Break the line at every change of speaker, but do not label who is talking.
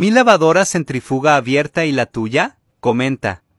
Mi lavadora centrifuga abierta y la tuya, comenta.